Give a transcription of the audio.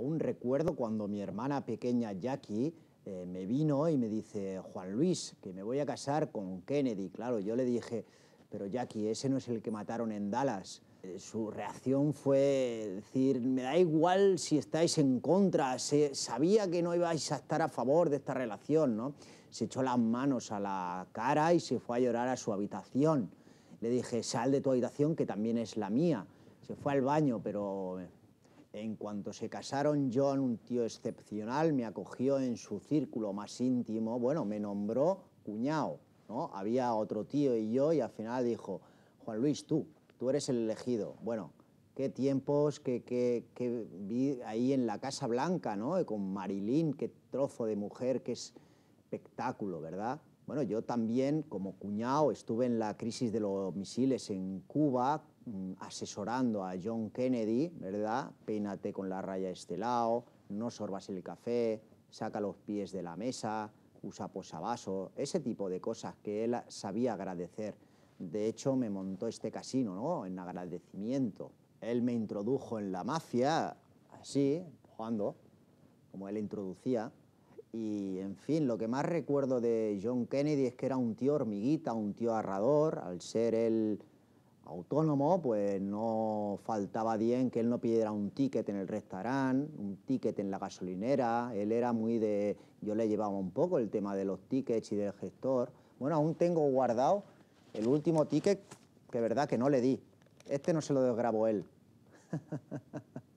Aún recuerdo cuando mi hermana pequeña Jackie eh, me vino y me dice, Juan Luis, que me voy a casar con Kennedy. Claro, yo le dije, pero Jackie, ese no es el que mataron en Dallas. Eh, su reacción fue decir, me da igual si estáis en contra, Se, sabía que no ibais a estar a favor de esta relación, ¿no? Se echó las manos a la cara y se fue a llorar a su habitación. Le dije, sal de tu habitación, que también es la mía. Se fue al baño, pero en cuanto se casaron, John, un tío excepcional, me acogió en su círculo más íntimo, bueno, me nombró cuñado, ¿no? Había otro tío y yo y al final dijo, Juan Luis, tú, tú eres el elegido. Bueno, qué tiempos que, que, que vi ahí en la Casa Blanca, ¿no? Con Marilyn, qué trozo de mujer, qué espectáculo, ¿verdad? Bueno, yo también como cuñado estuve en la crisis de los misiles en Cuba Mm, asesorando a John Kennedy, ¿verdad? Peínate con la raya este lado, no sorbas el café, saca los pies de la mesa, usa posavasos, ese tipo de cosas que él sabía agradecer. De hecho, me montó este casino, ¿no? En agradecimiento. Él me introdujo en la mafia, así, jugando, como él introducía. Y, en fin, lo que más recuerdo de John Kennedy es que era un tío hormiguita, un tío arrador, al ser él autónomo, pues no faltaba bien que él no pidiera un ticket en el restaurante, un ticket en la gasolinera, él era muy de, yo le llevaba un poco el tema de los tickets y del gestor. Bueno, aún tengo guardado el último ticket que verdad que no le di. Este no se lo desgrabó él.